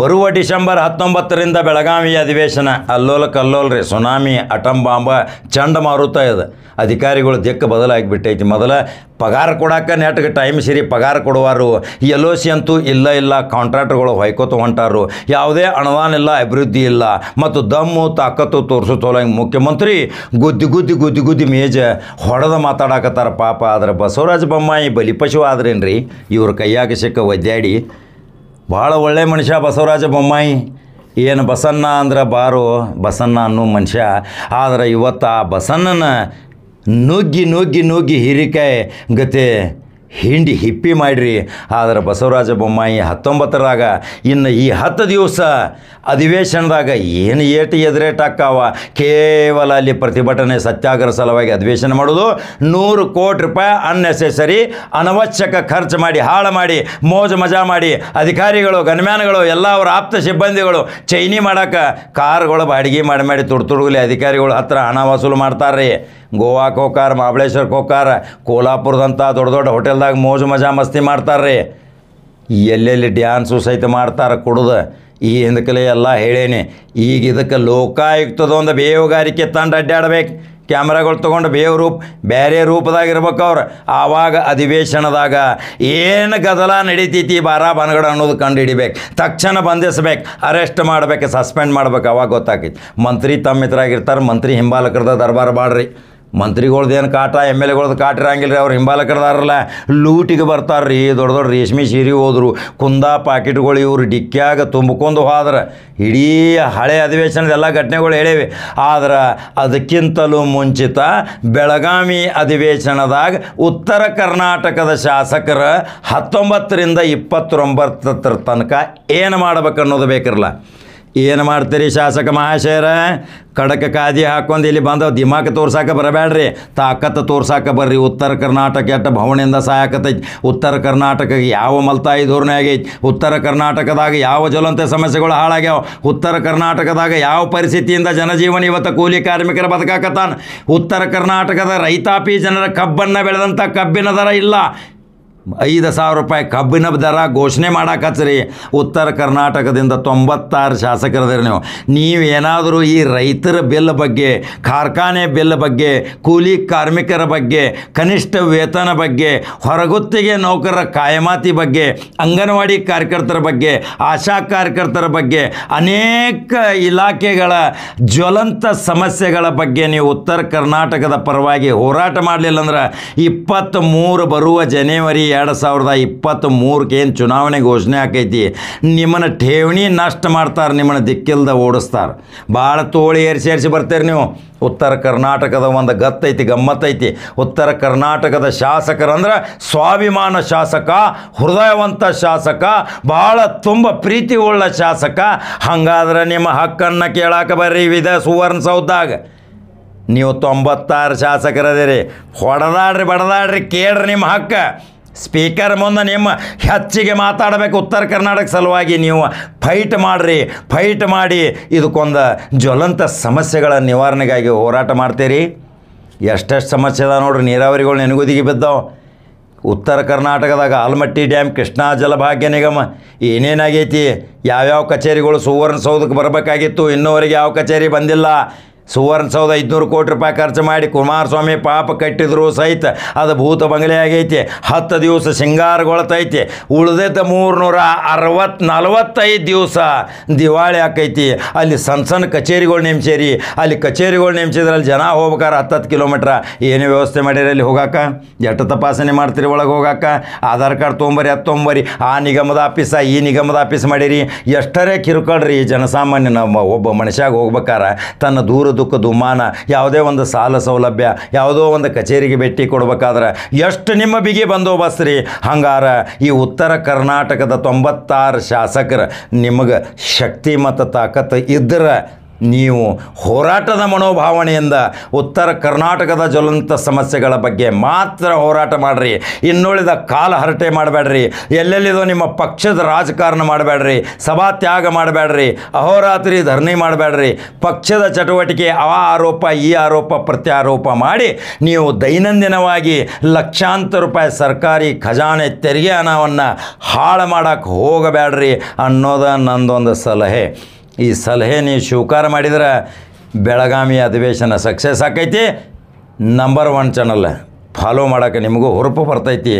ಬರುವ ಡಿಸೆಂಬರ್ ಹತ್ತೊಂಬತ್ತರಿಂದ ಬೆಳಗಾವಿ ಅಧಿವೇಶನ ಅಲ್ಲೋಲ ಕಲ್ಲೋಲ್ ರೀ ಸುನಾಮಿ ಅಟಂಬಾಂಬ ಚಂಡಮಾರುತ ಇದೆ ಅಧಿಕಾರಿಗಳು ದಿಕ್ಕ ಬಿಟ್ಟೈತಿ ಮೊದಲ ಪಗಾರ ಕೊಡಾಕ ನೆಟ್ಗೆ ಟೈಮ್ ಸಿರಿ ಪಗಾರ ಕೊಡುವಾರು ಎಲ್ ಸಿ ಅಂತೂ ಇಲ್ಲ ಇಲ್ಲ ಕಾಂಟ್ರಾಕ್ಟ್ಗಳು ಹೊಯ್ಕೋತ ಹೊಂಟಾರು ಯಾವುದೇ ಅನುದಾನ ಇಲ್ಲ ಅಭಿವೃದ್ಧಿ ಇಲ್ಲ ಮತ್ತು ದಮ್ಮು ತಾಕತ್ತು ತೋರಿಸುತ್ತೋಲ್ಲ ಮುಖ್ಯಮಂತ್ರಿ ಗುದ್ದಿ ಗುದ್ದಿ ಗುದ್ದಿ ಗುದ್ದಿ ಮೇಜ ಹೊಡೆದ ಮಾತಾಡಕತ್ತಾರ ಪಾಪ ಆದ್ರೆ ಬಸವರಾಜ ಬೊಮ್ಮಾಯಿ ಬಲಿಪಶು ಆದ್ರೇನ್ರಿ ಇವ್ರ ಕೈಯಾಗ ಸಿಕ್ಕ ಒದ್ದಾಡಿ ಭಾಳ ಒಳ್ಳೆ ಮನುಷ್ಯ ಬಸವರಾಜ ಬೊಮ್ಮಾಯಿ ಏನು ಬಸಣ್ಣ ಅಂದ್ರೆ ಬಾರು ಬಸಣ್ಣ ಅನ್ನೋ ಮನುಷ್ಯ ಆದರೆ ಇವತ್ತು ಆ ಬಸಣ್ಣನ ನುಗ್ಗಿ ನುಗ್ಗಿ ನುಗ್ಗಿ ಹೀರಿಕಾಯಿ ಗತಿ ಹಿಂಡಿ ಹಿಪ್ಪಿ ಮಾಡಿರಿ ಆದರೆ ಬಸವರಾಜ ಬೊಮ್ಮಾಯಿ ಹತ್ತೊಂಬತ್ತರಾಗ ಇನ್ನು ಈ ಹತ್ತು ದಿವಸ ಅಧಿವೇಶನದಾಗ ಏನು ಏಟು ಎದುರೇಟಾಕ್ಕಾವ ಕೇವಲ ಅಲ್ಲಿ ಪ್ರತಿಭಟನೆ ಸತ್ಯಾಗ್ರಹ ಸಲುವಾಗಿ ಅಧಿವೇಶನ ಮಾಡೋದು ನೂರು ಕೋಟಿ ರೂಪಾಯಿ ಅನ್ನೆಸೆಸರಿ ಅನವಶ್ಯಕ ಖರ್ಚು ಮಾಡಿ ಹಾಳು ಮಾಡಿ ಮೋಜು ಮಜಾ ಮಾಡಿ ಅಧಿಕಾರಿಗಳು ಗನ್ಮ್ಯಾನ್ಗಳು ಎಲ್ಲ ಅವರ ಆಪ್ತ ಸಿಬ್ಬಂದಿಗಳು ಚೈನಿ ಮಾಡೋಕೆ ಕಾರ್ಗಳು ಬಾಡಿಗೆ ಮಾಡಿ ಮಾಡಿ ತುಡು ತುಡುಗಲಿ ಅಧಿಕಾರಿಗಳು ಹತ್ರ ಹಣ ವಸೂಲು ಮಾಡ್ತಾರೆ ಗೋವಾ ಹೋಗಾರ ಮಹಾಬಳೇಶ್ವರಕ್ಕೆ ಹೋಗಾರ ಕೋಲ್ಹಾಪುರದಂಥ ದೊಡ್ಡ ದೊಡ್ಡ ಹೋಟೆಲ್ ಕಾಲದಾಗ ಮೋಜು ಮಜಾ ಮಸ್ತಿ ಮಾಡ್ತಾರೆ ಎಲ್ಲೆಲ್ಲಿ ಡ್ಯಾನ್ಸು ಸಹಿತ ಮಾಡ್ತಾರೆ ಕುಡ್ದು ಈ ಹಿಂದಕ್ಕಲೇ ಎಲ್ಲ ಹೇಳೇನೆ ಈಗ ಇದಕ್ಕೆ ಲೋಕಾಯುಕ್ತದೊಂದು ಬೇವುಗಾರಿಕೆ ತಂಡ ಅಡ್ಡಾಡ್ಬೇಕು ಕ್ಯಾಮ್ರಾಗಳು ತೊಗೊಂಡು ಬೇವು ರೂಪ ಬೇರೆ ರೂಪದಾಗ ಇರ್ಬೇಕು ಅವ್ರು ಆವಾಗ ಅಧಿವೇಶನದಾಗ ಏನು ಗದಲ ನಡೀತೈತಿ ಬಾರ ಬನಗಡ ಅನ್ನೋದು ಕಂಡು ಹಿಡಿಬೇಕು ತಕ್ಷಣ ಬಂಧಿಸ್ಬೇಕು ಅರೆಸ್ಟ್ ಮಾಡ್ಬೇಕು ಸಸ್ಪೆಂಡ್ ಮಾಡ್ಬೇಕು ಅವಾಗ ಗೊತ್ತಾಕೈತಿ ಮಂತ್ರಿ ತಮ್ಮ ಮಂತ್ರಿ ಹಿಂಬಾಲಕರದ ದರ್ಬಾರ ಬಾಡ್ರಿ ಏನು ಕಾಟ ಎಮ್ ಎಲ್ ಎಗಳ್ದು ಕಾಟಿರಂಗಿಲ್ಲ ರೀ ಅವ್ರು ಹಿಂಬಾಲಕರ್ದಾರಲ್ಲ ಲೂಟಿಗೆ ಬರ್ತಾರೆ ರೀ ದೊಡ್ಡ ದೊಡ್ಡ ರೇಷ್ಮೆ ಸೀರೆ ಹೋದರು ಕುಂದ ಪಾಕೆಟ್ಗಳು ಇವರು ಡಿಕ್ಕಿಯಾಗ ತುಂಬಿಕೊಂಡು ಹೋದ್ರೆ ಇಡೀ ಹಳೆ ಅಧಿವೇಶನದ ಎಲ್ಲ ಘಟನೆಗಳು ಹೇಳಿವೆ ಆದ್ರೆ ಅದಕ್ಕಿಂತಲೂ ಮುಂಚಿತ ಬೆಳಗಾವಿ ಅಧಿವೇಶನದಾಗ ಉತ್ತರ ಕರ್ನಾಟಕದ ಶಾಸಕರ ಹತ್ತೊಂಬತ್ತರಿಂದ ಇಪ್ಪತ್ತೊಂಬತ್ತರ ತನಕ ಏನು ಮಾಡ್ಬೇಕನ್ನೋದು ಬೇಕಿರಲ್ಲ ಏನು ಮಾಡ್ತೀರಿ ಶಾಸಕ ಮಹಾಶಯರ ಕಡಕ ಕಾದಿ ಹಾಕೊಂಡು ಇಲ್ಲಿ ಬಂದವ ದಿಮಾಕ ತೋರ್ಸಾಕ ಬರಬೇಡ್ರಿ ತಾಕತ್ತು ತೋರ್ಸಾಕ ಬರ್ರಿ ಉತ್ತರ ಕರ್ನಾಟಕ ಎಟ್ಟ ಭವನಿಂದ ಸಾಯಕತ್ತೈತಿ ಉತ್ತರ ಕರ್ನಾಟಕ ಯಾವ ಮಲ್ತಾಯಿ ಧೋರಣೆ ಆಗೈತಿ ಉತ್ತರ ಕರ್ನಾಟಕದಾಗ ಯಾವ ಜ್ವಲಂತ ಸಮಸ್ಯೆಗಳು ಹಾಳಾಗ್ಯಾವ ಉತ್ತರ ಕರ್ನಾಟಕದಾಗ ಯಾವ ಪರಿಸ್ಥಿತಿಯಿಂದ ಜನಜೀವನ ಇವತ್ತು ಕೂಲಿ ಕಾರ್ಮಿಕರ ಬದುಕಾಕತ್ತಾನ ಉತ್ತರ ಕರ್ನಾಟಕದ ರೈತಾಪಿ ಜನರ ಕಬ್ಬನ್ನು ಬೆಳೆದಂಥ ಕಬ್ಬಿನ ದರ ಇಲ್ಲ ಐದು ಸಾವಿರ ರೂಪಾಯಿ ಕಬ್ಬಿನ ದರ ಘೋಷಣೆ ಮಾಡಾಕತ್ತೀರಿ ಉತ್ತರ ಕರ್ನಾಟಕದಿಂದ ತೊಂಬತ್ತಾರು ಶಾಸಕರದಿರಿ ನೀವು ನೀವು ಏನಾದರೂ ಈ ರೈತರ ಬಿಲ್ ಬಗ್ಗೆ ಕಾರ್ಖಾನೆ ಬಿಲ್ ಬಗ್ಗೆ ಕೂಲಿ ಕಾರ್ಮಿಕರ ಬಗ್ಗೆ ಕನಿಷ್ಠ ವೇತನ ಬಗ್ಗೆ ಹೊರಗುತ್ತಿಗೆ ನೌಕರರ ಕಾಯಮಾತಿ ಬಗ್ಗೆ ಅಂಗನವಾಡಿ ಕಾರ್ಯಕರ್ತರ ಬಗ್ಗೆ ಆಶಾ ಕಾರ್ಯಕರ್ತರ ಬಗ್ಗೆ ಅನೇಕ ಇಲಾಖೆಗಳ ಜ್ವಲಂತ ಸಮಸ್ಯೆಗಳ ಬಗ್ಗೆ ನೀವು ಉತ್ತರ ಕರ್ನಾಟಕದ ಪರವಾಗಿ ಹೋರಾಟ ಮಾಡಲಿಲ್ಲ ಅಂದ್ರೆ ಇಪ್ಪತ್ತ್ಮೂರು ಬರುವ ಜನವರಿ ಎರಡು ಸಾವಿರದ ಇಪ್ಪತ್ತ್ ಮೂರಕ್ಕೇನು ಚುನಾವಣೆ ಘೋಷಣೆ ಆಕೈತಿ ನಿಮ್ಮನ್ನು ಠೇವಣಿ ನಷ್ಟ ಮಾಡ್ತಾರೆ ನಿಮ್ಮನ್ನು ದಿಕ್ಕಿಲ್ದ ಓಡಿಸ್ತಾರೆ ಭಾಳ ತೋಳಿ ಏರಿಸಿ ಏರಿಸಿ ಬರ್ತೀರಿ ನೀವು ಉತ್ತರ ಕರ್ನಾಟಕದ ಒಂದು ಗತ್ತೈತಿ ಗಮ್ಮತ್ತೈತಿ ಉತ್ತರ ಕರ್ನಾಟಕದ ಶಾಸಕರಂದ್ರೆ ಸ್ವಾಭಿಮಾನ ಶಾಸಕ ಹೃದಯವಂತ ಶಾಸಕ ಭಾಳ ತುಂಬ ಪ್ರೀತಿ ಉಳ್ಳ ಶಾಸಕ ಹಾಗಾದ್ರೆ ನಿಮ್ಮ ಹಕ್ಕನ್ನು ಕೇಳಾಕ ಬರ್ರಿ ವಿಧ ಸೌದಾಗ ನೀವು ತೊಂಬತ್ತಾರು ರೀ ಹೊಡೆದಾಡ್ರಿ ಬಡದಾಡ್ರಿ ಕೇಳ್ರಿ ನಿಮ್ಮ ಹಕ್ಕ ಸ್ಪೀಕರ್ ಮುಂದೆ ನಿಮ್ಮ ಹೆಚ್ಚಿಗೆ ಮಾತಾಡಬೇಕು ಉತ್ತರ ಕರ್ನಾಟಕ ಸಲುವಾಗಿ ನೀವು ಫೈಟ್ ಮಾಡಿರಿ ಫೈಟ್ ಮಾಡಿ ಇದಕ್ಕೊಂದು ಜ್ವಲಂತ ಸಮಸ್ಯೆಗಳ ನಿವಾರಣೆಗಾಗಿ ಹೋರಾಟ ಮಾಡ್ತೀರಿ ಎಷ್ಟೆಷ್ಟು ಸಮಸ್ಯೆ ಅದ ನೋಡ್ರಿ ನೀರಾವರಿಗಳು ನೆನಗುದಿಗೆ ಬಿದ್ದವು ಉತ್ತರ ಕರ್ನಾಟಕದಾಗ ಆಲ್ಮಟ್ಟಿ ಡ್ಯಾಮ್ ಕೃಷ್ಣಾ ಜಲಭಾಗ್ಯ ನಿಗಮ ಏನೇನಾಗೈತಿ ಯಾವ್ಯಾವ ಕಚೇರಿಗಳು ಸುವರ್ಣ ಸೌಧಕ್ಕೆ ಬರಬೇಕಾಗಿತ್ತು ಇನ್ನೂವರೆಗೆ ಯಾವ ಕಚೇರಿ ಬಂದಿಲ್ಲ ಸುವರ್ಣ ಸೌಧ ಐದುನೂರು ಕೋಟಿ ರೂಪಾಯಿ ಖರ್ಚು ಮಾಡಿ ಕುಮಾರಸ್ವಾಮಿ ಪಾಪ ಕಟ್ಟಿದ್ರು ಸಹಿತ ಅದು ಭೂತ ಬಂಗಲೆ ಆಗೈತಿ ಹತ್ತು ದಿವಸ ಶೃಂಗಾರಗೊಳ್ತೈತಿ ಉಳಿದೈತೆ ಮೂರ್ನೂರ ಅರವತ್ತು ನಲವತ್ತೈದು ದಿವಸ ದಿವಾಳಿ ಆಕೈತಿ ಅಲ್ಲಿ ಸಣ್ಣ ಸಣ್ಣ ಕಚೇರಿಗಳು ನೆಮ್ಸೇರಿ ಅಲ್ಲಿ ಕಚೇರಿಗಳು ನೆಮ್ಸಿದ್ರೆ ಅಲ್ಲಿ ಜನ ಹೋಗ್ಬೇಕಾರೆ ಹತ್ತತ್ತು ಕಿಲೋಮೀಟ್ರ ಏನು ವ್ಯವಸ್ಥೆ ಮಾಡಿರಿ ಅಲ್ಲಿ ಹೋಗಾಕ ಎಷ್ಟು ತಪಾಸಣೆ ಮಾಡ್ತೀರಿ ಒಳಗೆ ಹೋಗಾಕ ಆಧಾರ್ ಕಾರ್ಡ್ ತೊಗೊಂಬರಿ ಅದು ಆ ನಿಗಮದ ಆಫೀಸ ಈ ನಿಗಮದ ಆಫೀಸ್ ಮಾಡಿರಿ ಎಷ್ಟರೇ ಕಿರುಕಳ್ರಿ ಜನಸಾಮಾನ್ಯ ನಮ್ಮ ಒಬ್ಬ ಮನುಷ್ಯಾಗ ಹೋಗ್ಬೇಕಾರ ತನ್ನ ದೂರ ದುಃಖ ದುಮಾನ ಯಾವುದೇ ಒಂದು ಸಾಲ ಸೌಲಭ್ಯ ಯಾವುದೋ ಒಂದು ಕಚೇರಿಗೆ ಭೇಟಿ ಕೊಡ್ಬೇಕಾದ್ರೆ ಎಷ್ಟು ನಿಮ್ಮ ಬಿಗಿ ಬಂದೋಬಸ್ತ್ ರೀ ಹಂಗಾರ ಈ ಉತ್ತರ ಕರ್ನಾಟಕದ ತೊಂಬತ್ತಾರು ಶಾಸಕರು ನಿಮಗೆ ಶಕ್ತಿ ಮತ್ತು ತಾಕತ್ತು ಇದ್ದರೆ ನೀವು ಹೋರಾಟದ ಮನೋಭಾವನೆಯಿಂದ ಉತ್ತರ ಕರ್ನಾಟಕದ ಜ್ವಲಂತ ಸಮಸ್ಯೆಗಳ ಬಗ್ಗೆ ಮಾತ್ರ ಹೋರಾಟ ಮಾಡಿರಿ ಇನ್ನುಳಿದ ಕಾಲ ಹರಟೆ ಮಾಡಬೇಡ್ರಿ ಎಲ್ಲೆಲ್ಲಿದೋ ನಿಮ್ಮ ಪಕ್ಷದ ರಾಜಕಾರಣ ಮಾಡಬೇಡ್ರಿ ಸಭಾ ತ್ಯಾಗ ಮಾಡಬೇಡ್ರಿ ಅಹೋರಾತ್ರಿ ಧರಣಿ ಮಾಡಬೇಡ್ರಿ ಪಕ್ಷದ ಚಟುವಟಿಕೆ ಆ ಆರೋಪ ಈ ಆರೋಪ ಪ್ರತ್ಯಾರೋಪ ಮಾಡಿ ನೀವು ದೈನಂದಿನವಾಗಿ ಲಕ್ಷಾಂತರ ರೂಪಾಯಿ ಸರ್ಕಾರಿ ಖಜಾನೆ ತೆರಿಗೆ ಹಣವನ್ನು ಹಾಳು ಮಾಡೋಕ್ಕೆ ಹೋಗಬೇಡ್ರಿ ಅನ್ನೋದ ನಂದೊಂದು ಸಲಹೆ ಈ ಸಲಹೆ ನೀವು ಸ್ವೀಕಾರ ಮಾಡಿದ್ರೆ ಬೆಳಗಾವಿ ಅಧಿವೇಶನ ಸಕ್ಸಸ್ ಆಕೈತಿ ನಂಬರ್ ಒನ್ ಚಾನಲ್ ಫಾಲೋ ಮಾಡೋಕೆ ನಿಮಗೂ ಹುರುಪು ಬರ್ತೈತಿ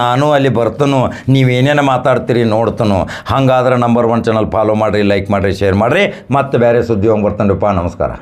ನಾನು ಅಲ್ಲಿ ಬರ್ತನು ನೀವೇನೇನು ಮಾತಾಡ್ತೀರಿ ನೋಡ್ತನು ಹಾಗಾದ್ರೆ ನಂಬರ್ ಒನ್ ಚಾನಲ್ ಫಾಲೋ ಮಾಡಿರಿ ಲೈಕ್ ಮಾಡಿರಿ ಶೇರ್ ಮಾಡಿರಿ ಮತ್ತು ಬೇರೆ ಸುದ್ದಿ ಹೋಗಿ ಬರ್ತಾನೆ ನಮಸ್ಕಾರ